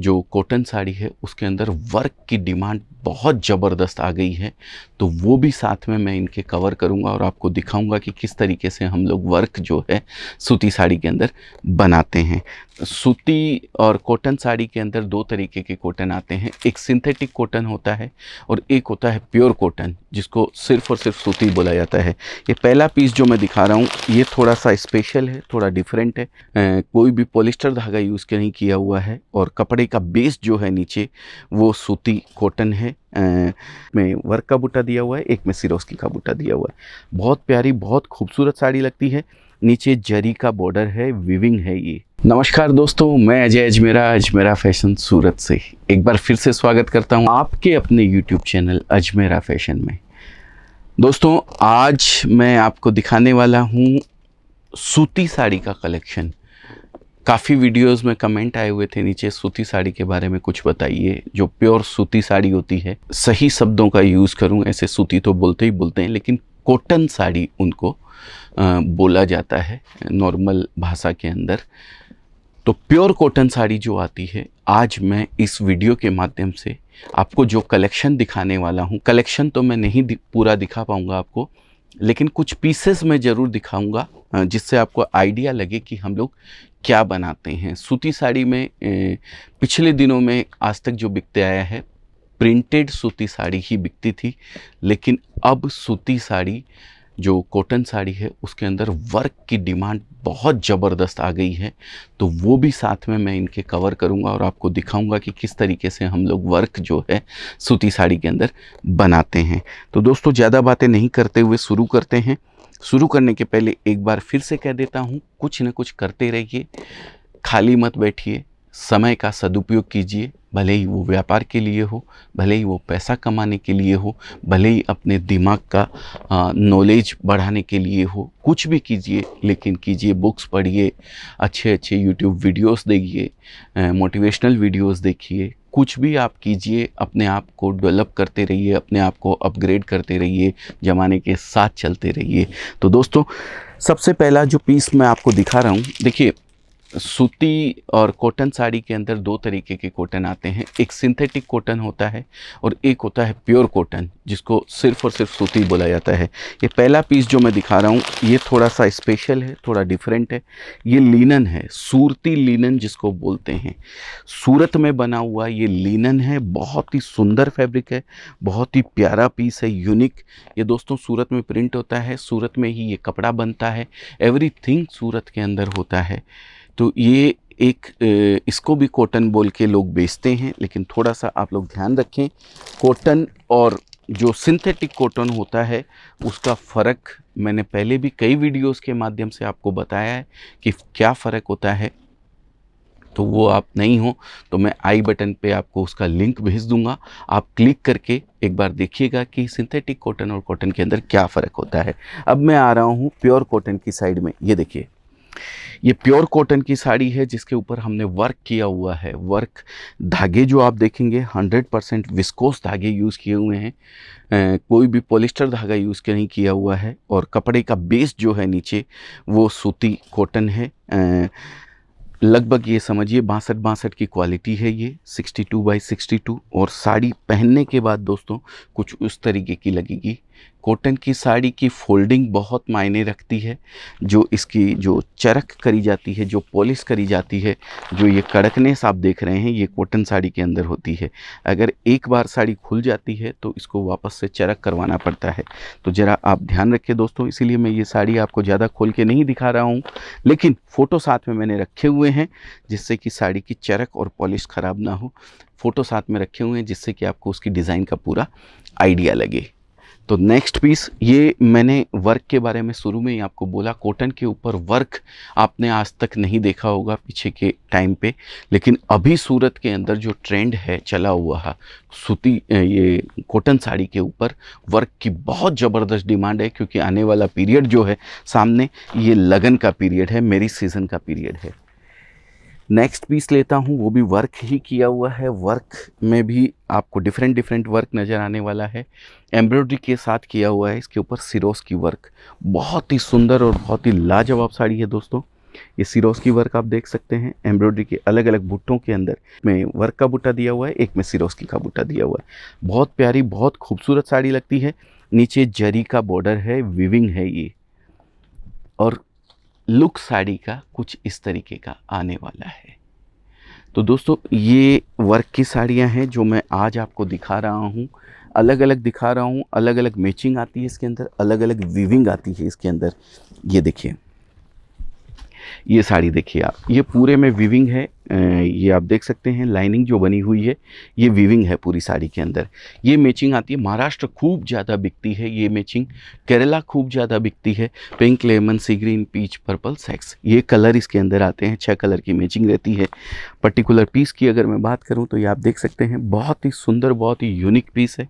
जो कॉटन साड़ी है उसके अंदर वर्क की डिमांड बहुत ज़बरदस्त आ गई है तो वो भी साथ में मैं इनके कवर करूँगा और आपको दिखाऊँगा कि किस तरीके से हम लोग वर्क जो है सूती साड़ी के अंदर बनाते हैं सूती और कॉटन साड़ी के अंदर दो तरीके के कॉटन आते हैं एक सिंथेटिक कॉटन होता है और एक होता है प्योर कॉटन जिसको सिर्फ और सिर्फ सूती बोला जाता है ये पहला पीस जो मैं दिखा रहा हूँ ये थोड़ा सा स्पेशल है थोड़ा डिफरेंट है ए, कोई भी पॉलिस्टर धागा यूज़ नहीं किया हुआ है और कपड़े का बेस जो है नीचे वो सूती कॉटन है में वर्क का बूटा दिया हुआ है एक में सिरोस्की का बूटा दिया हुआ है बहुत प्यारी बहुत खूबसूरत साड़ी लगती है नीचे जरी का बॉर्डर है विविंग है ये नमस्कार दोस्तों मैं अजय अजमेरा अजमेरा फैशन सूरत से एक बार फिर से स्वागत करता हूँ आपके अपने यूट्यूब चैनल अजमेरा फैशन में दोस्तों आज मैं आपको दिखाने वाला हूँ सूती साड़ी का कलेक्शन काफ़ी वीडियोस में कमेंट आए हुए थे नीचे सूती साड़ी के बारे में कुछ बताइए जो प्योर सूती साड़ी होती है सही शब्दों का यूज़ करूँ ऐसे सूती तो बोलते ही बोलते हैं लेकिन कॉटन साड़ी उनको आ, बोला जाता है नॉर्मल भाषा के अंदर तो प्योर कॉटन साड़ी जो आती है आज मैं इस वीडियो के माध्यम से आपको जो कलेक्शन दिखाने वाला हूँ कलेक्शन तो मैं नहीं दि, पूरा दिखा पाऊँगा आपको लेकिन कुछ पीसेस मैं ज़रूर दिखाऊंगा जिससे आपको आइडिया लगे कि हम लोग क्या बनाते हैं सूती साड़ी में पिछले दिनों में आज तक जो बिकते आया है प्रिंटेड सूती साड़ी ही बिकती थी लेकिन अब सूती साड़ी जो कॉटन साड़ी है उसके अंदर वर्क की डिमांड बहुत ज़बरदस्त आ गई है तो वो भी साथ में मैं इनके कवर करूँगा और आपको दिखाऊँगा कि किस तरीके से हम लोग वर्क जो है सूती साड़ी के अंदर बनाते हैं तो दोस्तों ज़्यादा बातें नहीं करते हुए शुरू करते हैं शुरू करने के पहले एक बार फिर से कह देता हूँ कुछ न कुछ करते रहिए खाली मत बैठिए समय का सदुपयोग कीजिए भले ही वो व्यापार के लिए हो भले ही वो पैसा कमाने के लिए हो भले ही अपने दिमाग का नॉलेज बढ़ाने के लिए हो कुछ भी कीजिए लेकिन कीजिए बुक्स पढ़िए अच्छे अच्छे यूट्यूब वीडियोस देखिए मोटिवेशनल वीडियोस देखिए कुछ भी आप कीजिए अपने आप को डेवलप करते रहिए अपने आप को अपग्रेड करते रहिए ज़माने के साथ चलते रहिए तो दोस्तों सबसे पहला जो पीस मैं आपको दिखा रहा हूँ देखिए सूती और कॉटन साड़ी के अंदर दो तरीके के कॉटन आते हैं एक सिंथेटिक कॉटन होता है और एक होता है प्योर कॉटन जिसको सिर्फ और सिर्फ सूती बोला जाता है ये पहला पीस जो मैं दिखा रहा हूँ ये थोड़ा सा स्पेशल है थोड़ा डिफरेंट है ये लिनन है सूरती लिनन जिसको बोलते हैं सूरत में बना हुआ ये लिनन है बहुत ही सुंदर फैब्रिक है बहुत ही प्यारा पीस है यूनिक ये दोस्तों सूरत में प्रिंट होता है सूरत में ही ये कपड़ा बनता है एवरी सूरत के अंदर होता है तो ये एक इसको भी कॉटन बोल के लोग बेचते हैं लेकिन थोड़ा सा आप लोग ध्यान रखें कॉटन और जो सिंथेटिक कॉटन होता है उसका फ़र्क मैंने पहले भी कई वीडियोस के माध्यम से आपको बताया है कि क्या फ़र्क होता है तो वो आप नहीं हो तो मैं आई बटन पे आपको उसका लिंक भेज दूंगा आप क्लिक करके एक बार देखिएगा कि सिंथेटिक कॉटन और कॉटन के अंदर क्या फ़र्क होता है अब मैं आ रहा हूँ प्योर कॉटन की साइड में ये देखिए ये प्योर कॉटन की साड़ी है जिसके ऊपर हमने वर्क किया हुआ है वर्क धागे जो आप देखेंगे 100 परसेंट विस्कोस धागे यूज़ किए हुए हैं कोई भी पॉलिस्टर धागा यूज़ नहीं किया हुआ है और कपड़े का बेस जो है नीचे वो सूती कॉटन है लगभग ये समझिए बासठ बासठ की क्वालिटी है ये 62 टू बाई सिक्सटी और साड़ी पहनने के बाद दोस्तों कुछ उस तरीके की लगेगी कॉटन की साड़ी की फोल्डिंग बहुत मायने रखती है जो इसकी जो चरक करी जाती है जो पॉलिश करी जाती है जो ये कड़कनेस आप देख रहे हैं ये कॉटन साड़ी के अंदर होती है अगर एक बार साड़ी खुल जाती है तो इसको वापस से चरक करवाना पड़ता है तो ज़रा आप ध्यान रखें दोस्तों इसीलिए मैं ये साड़ी आपको ज़्यादा खोल के नहीं दिखा रहा हूँ लेकिन फ़ोटो साथ में मैंने रखे हुए हैं जिससे कि साड़ी की चरक और पॉलिश ख़राब ना हो फ़ोटो साथ में रखे हुए हैं जिससे कि आपको उसकी डिज़ाइन का पूरा आइडिया लगे तो नेक्स्ट पीस ये मैंने वर्क के बारे में शुरू में ही आपको बोला कॉटन के ऊपर वर्क आपने आज तक नहीं देखा होगा पीछे के टाइम पे लेकिन अभी सूरत के अंदर जो ट्रेंड है चला हुआ है सूती ये कॉटन साड़ी के ऊपर वर्क की बहुत ज़बरदस्त डिमांड है क्योंकि आने वाला पीरियड जो है सामने ये लगन का पीरियड है मेरी सीज़न का पीरियड है नेक्स्ट पीस लेता हूँ वो भी वर्क ही किया हुआ है वर्क में भी आपको डिफरेंट डिफरेंट वर्क नज़र आने वाला है एम्ब्रॉयडरी के साथ किया हुआ है इसके ऊपर सिरोस की वर्क बहुत ही सुंदर और बहुत ही लाजवाब साड़ी है दोस्तों ये सिरोस की वर्क आप देख सकते हैं एम्ब्रॉयडरी के अलग अलग बुट्टों के अंदर में वर्क का बुट्टा दिया हुआ है एक में सिरोस की का बुट्टा दिया हुआ है बहुत प्यारी बहुत खूबसूरत साड़ी लगती है नीचे जरी का बॉर्डर है विविंग है ये और लुक साड़ी का कुछ इस तरीके का आने वाला है तो दोस्तों ये वर्क की साड़ियाँ हैं जो मैं आज आपको दिखा रहा हूँ अलग अलग दिखा रहा हूँ अलग अलग मैचिंग आती है इसके अंदर अलग अलग वीविंग आती है इसके अंदर ये देखिए ये साड़ी देखिए आप ये पूरे में विविंग है ये आप देख सकते हैं लाइनिंग जो बनी हुई है ये विविंग है पूरी साड़ी के अंदर ये मैचिंग आती है महाराष्ट्र खूब ज़्यादा बिकती है ये मैचिंग केरला खूब ज़्यादा बिकती है pink lemon sea green peach purple six ये कलर इसके अंदर आते हैं छः कलर की मैचिंग रहती है पर्टिकुलर पीस की अगर मैं बात करूँ तो ये आप देख सकते हैं बहुत ही सुंदर बहुत ही यूनिक पीस है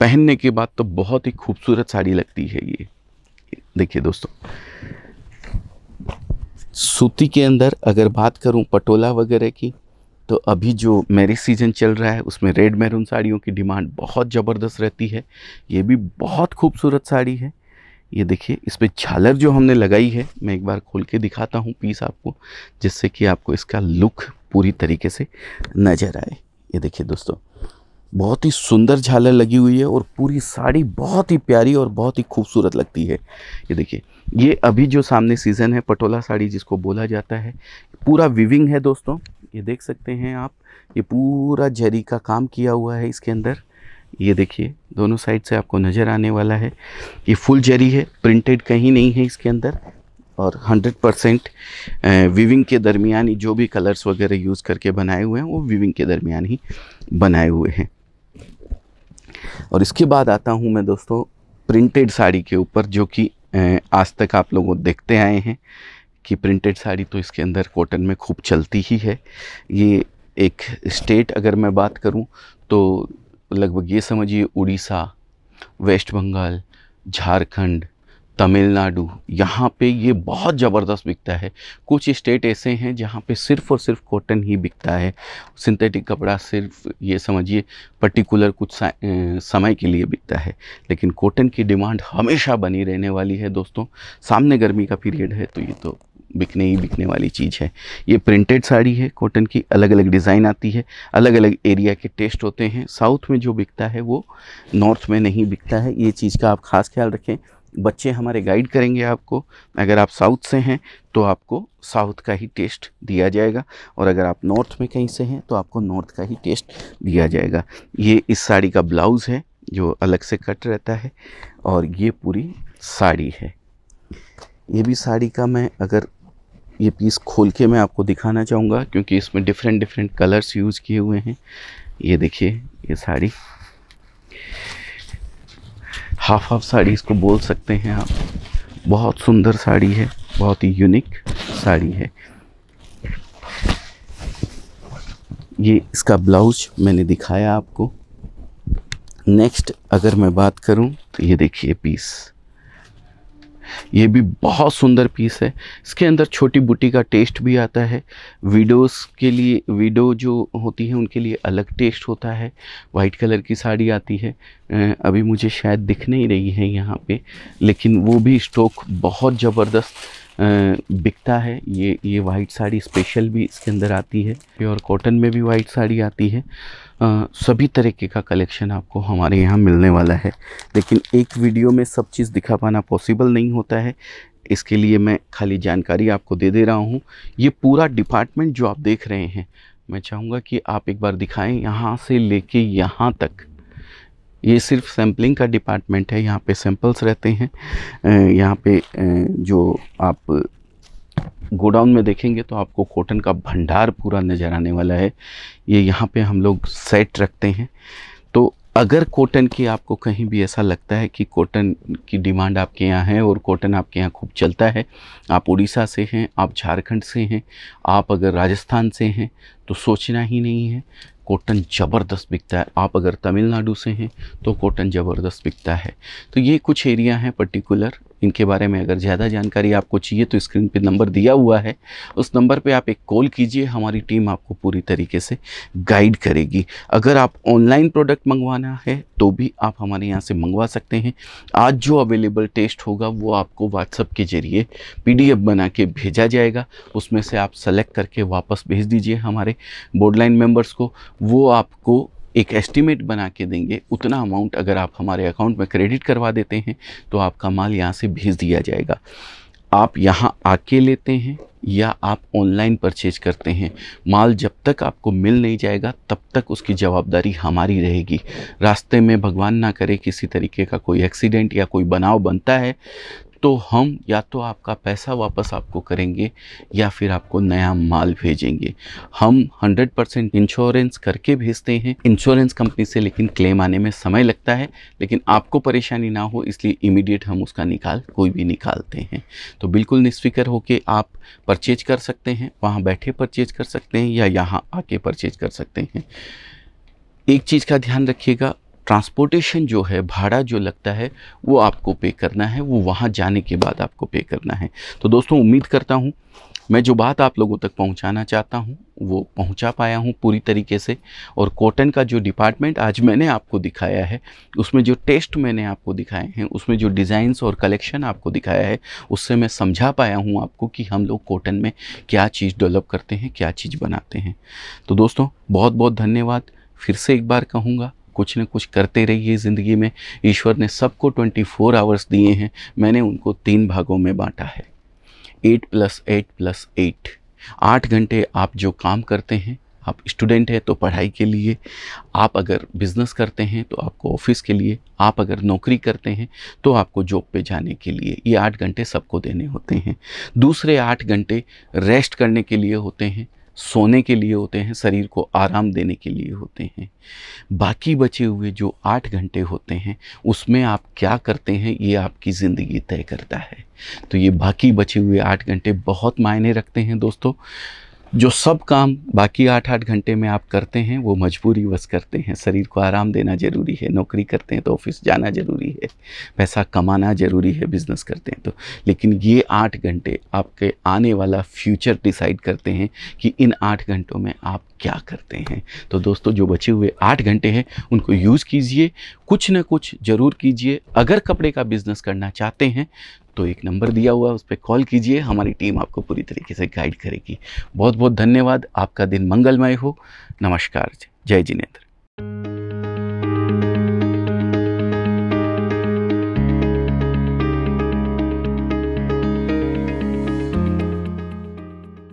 पहनने के बाद तो बहुत ही खूबसूरत साड़ी लगती है ये देखिए दोस्तों सूती के अंदर अगर बात करूं पटोला वगैरह की तो अभी जो मेरी सीज़न चल रहा है उसमें रेड मैरून साड़ियों की डिमांड बहुत ज़बरदस्त रहती है ये भी बहुत खूबसूरत साड़ी है ये देखिए इस पर झालर जो हमने लगाई है मैं एक बार खोल के दिखाता हूँ पीस आपको जिससे कि आपको इसका लुक पूरी तरीके से नज़र आए ये देखिए दोस्तों बहुत ही सुंदर झालर लगी हुई है और पूरी साड़ी बहुत ही प्यारी और बहुत ही खूबसूरत लगती है ये देखिए ये अभी जो सामने सीज़न है पटोला साड़ी जिसको बोला जाता है पूरा विविंग है दोस्तों ये देख सकते हैं आप ये पूरा जरी का काम किया हुआ है इसके अंदर ये देखिए दोनों साइड से आपको नज़र आने वाला है ये फुल जरी है प्रिंटेड कहीं नहीं है इसके अंदर और 100 परसेंट विविंग के दरमियान जो भी कलर्स वगैरह यूज़ करके बनाए हुए हैं वो विविंग के दरमियान ही बनाए हुए हैं और इसके बाद आता हूँ मैं दोस्तों प्रिंटेड साड़ी के ऊपर जो कि आज तक आप लोगों देखते आए हैं कि प्रिंटेड साड़ी तो इसके अंदर कॉटन में खूब चलती ही है ये एक स्टेट अगर मैं बात करूँ तो लगभग ये समझिए उड़ीसा वेस्ट बंगाल झारखंड तमिलनाडु यहाँ पे ये बहुत ज़बरदस्त बिकता है कुछ स्टेट ऐसे हैं जहाँ पे सिर्फ और सिर्फ कॉटन ही बिकता है सिंथेटिक कपड़ा सिर्फ ये समझिए पर्टिकुलर कुछ समय के लिए बिकता है लेकिन कॉटन की डिमांड हमेशा बनी रहने वाली है दोस्तों सामने गर्मी का पीरियड है तो ये तो बिकने ही बिकने वाली चीज़ है ये प्रिंटेड साड़ी है कॉटन की अलग अलग डिज़ाइन आती है अलग अलग एरिया के टेस्ट होते हैं साउथ में जो बिकता है वो नॉर्थ में नहीं बिकता है ये चीज़ का आप ख़ास ख्याल रखें बच्चे हमारे गाइड करेंगे आपको अगर आप साउथ से हैं तो आपको साउथ का ही टेस्ट दिया जाएगा और अगर आप नॉर्थ में कहीं से हैं तो आपको नॉर्थ का ही टेस्ट दिया जाएगा ये इस साड़ी का ब्लाउज़ है जो अलग से कट रहता है और ये पूरी साड़ी है ये भी साड़ी का मैं अगर ये पीस खोल के मैं आपको दिखाना चाहूँगा क्योंकि इसमें डिफरेंट डिफरेंट कलर्स यूज़ किए हुए हैं ये देखिए ये साड़ी हाफ हाफ साड़ी इसको बोल सकते हैं आप बहुत सुंदर साड़ी है बहुत ही यूनिक साड़ी है ये इसका ब्लाउज मैंने दिखाया आपको नेक्स्ट अगर मैं बात करूं तो ये देखिए पीस ये भी बहुत सुंदर पीस है इसके अंदर छोटी बूटी का टेस्ट भी आता है विडोज़ के लिए विडो जो होती है उनके लिए अलग टेस्ट होता है वाइट कलर की साड़ी आती है अभी मुझे शायद दिख नहीं रही है यहाँ पे लेकिन वो भी स्टोक बहुत ज़बरदस्त बिकता है ये ये वाइट साड़ी स्पेशल भी इसके अंदर आती है प्योर कॉटन में भी वाइट साड़ी आती है आ, सभी तरीके का कलेक्शन आपको हमारे यहाँ मिलने वाला है लेकिन एक वीडियो में सब चीज़ दिखा पाना पॉसिबल नहीं होता है इसके लिए मैं खाली जानकारी आपको दे दे रहा हूँ ये पूरा डिपार्टमेंट जो आप देख रहे हैं मैं चाहूँगा कि आप एक बार दिखाएँ यहाँ से लेके यहाँ तक ये सिर्फ सैम्पलिंग का डिपार्टमेंट है यहाँ पे सैम्पल्स रहते हैं यहाँ पे जो आप गोडाउन में देखेंगे तो आपको कॉटन का भंडार पूरा नज़र आने वाला है ये यहाँ पे हम लोग सेट रखते हैं तो अगर कॉटन की आपको कहीं भी ऐसा लगता है कि कॉटन की डिमांड आपके यहाँ है और कॉटन आपके यहाँ खूब चलता है आप उड़ीसा से हैं आप झारखंड से हैं आप अगर राजस्थान से हैं तो सोचना ही नहीं है कॉटन ज़बरदस्त बिकता है आप अगर तमिलनाडु से हैं तो कॉटन ज़बरदस्त बिकता है तो ये कुछ एरिया हैं पर्टिकुलर इनके बारे में अगर ज़्यादा जानकारी आपको चाहिए तो स्क्रीन पे नंबर दिया हुआ है उस नंबर पे आप एक कॉल कीजिए हमारी टीम आपको पूरी तरीके से गाइड करेगी अगर आप ऑनलाइन प्रोडक्ट मंगवाना है तो भी आप हमारे यहाँ से मंगवा सकते हैं आज जो अवेलेबल टेस्ट होगा वो आपको व्हाट्सअप के ज़रिए पी बना के भेजा जाएगा उसमें से आप सेलेक्ट करके वापस भेज दीजिए हमारे बोर्डलाइन मेम्बर्स को वो आपको एक एस्टीमेट बना के देंगे उतना अमाउंट अगर आप हमारे अकाउंट में क्रेडिट करवा देते हैं तो आपका माल यहाँ से भेज दिया जाएगा आप यहाँ आके लेते हैं या आप ऑनलाइन परचेज करते हैं माल जब तक आपको मिल नहीं जाएगा तब तक उसकी जवाबदारी हमारी रहेगी रास्ते में भगवान ना करे किसी तरीके का कोई एक्सीडेंट या कोई बनाव बनता है तो हम या तो आपका पैसा वापस आपको करेंगे या फिर आपको नया माल भेजेंगे हम 100 परसेंट इंश्योरेंस करके भेजते हैं इंश्योरेंस कंपनी से लेकिन क्लेम आने में समय लगता है लेकिन आपको परेशानी ना हो इसलिए इमीडिएट हम उसका निकाल कोई भी निकालते हैं तो बिल्कुल निस्फिकर होकर आप परचेज कर सकते हैं वहाँ बैठे परचेज कर सकते हैं या यहाँ आके परचेज कर सकते हैं एक चीज़ का ध्यान रखिएगा ट्रांसपोर्टेशन जो है भाड़ा जो लगता है वो आपको पे करना है वो वहाँ जाने के बाद आपको पे करना है तो दोस्तों उम्मीद करता हूँ मैं जो बात आप लोगों तक पहुंचाना चाहता हूं वो पहुंचा पाया हूं पूरी तरीके से और कॉटन का जो डिपार्टमेंट आज मैंने आपको दिखाया है उसमें जो टेस्ट मैंने आपको दिखाए हैं उसमें जो डिज़ाइंस और कलेक्शन आपको दिखाया है उससे मैं समझा पाया हूं आपको कि हम लोग कॉटन में क्या चीज़ डेवलप करते हैं क्या चीज़ बनाते हैं तो दोस्तों बहुत बहुत धन्यवाद फिर से एक बार कहूँगा कुछ ना कुछ करते रहिए ज़िंदगी में ईश्वर ने सबको 24 फोर आवर्स दिए हैं मैंने उनको तीन भागों में बांटा है eight plus eight plus eight आठ घंटे आप जो काम करते हैं आप स्टूडेंट हैं तो पढ़ाई के लिए आप अगर बिज़नेस करते हैं तो आपको ऑफिस के लिए आप अगर नौकरी करते हैं तो आपको जॉब पे जाने के लिए ये आठ घंटे सबको देने होते हैं दूसरे आठ घंटे रेस्ट करने के लिए होते हैं सोने के लिए होते हैं शरीर को आराम देने के लिए होते हैं बाकी बचे हुए जो आठ घंटे होते हैं उसमें आप क्या करते हैं ये आपकी ज़िंदगी तय करता है तो ये बाकी बचे हुए आठ घंटे बहुत मायने रखते हैं दोस्तों जो सब काम बाकी आठ आठ घंटे में आप करते हैं वो मजबूरी बस करते हैं शरीर को आराम देना ज़रूरी है नौकरी करते हैं तो ऑफिस जाना ज़रूरी है पैसा कमाना ज़रूरी है बिज़नेस करते हैं तो लेकिन ये आठ घंटे आपके आने वाला फ्यूचर डिसाइड करते हैं कि इन आठ घंटों में आप क्या करते हैं तो दोस्तों जो बचे हुए आठ घंटे हैं उनको यूज़ कीजिए कुछ ना कुछ ज़रूर कीजिए अगर कपड़े का बिज़नेस करना चाहते हैं तो एक नंबर दिया हुआ है उस पर कॉल कीजिए हमारी टीम आपको पूरी तरीके से गाइड करेगी बहुत बहुत धन्यवाद आपका दिन मंगलमय हो नमस्कार जय जिनेन्द्र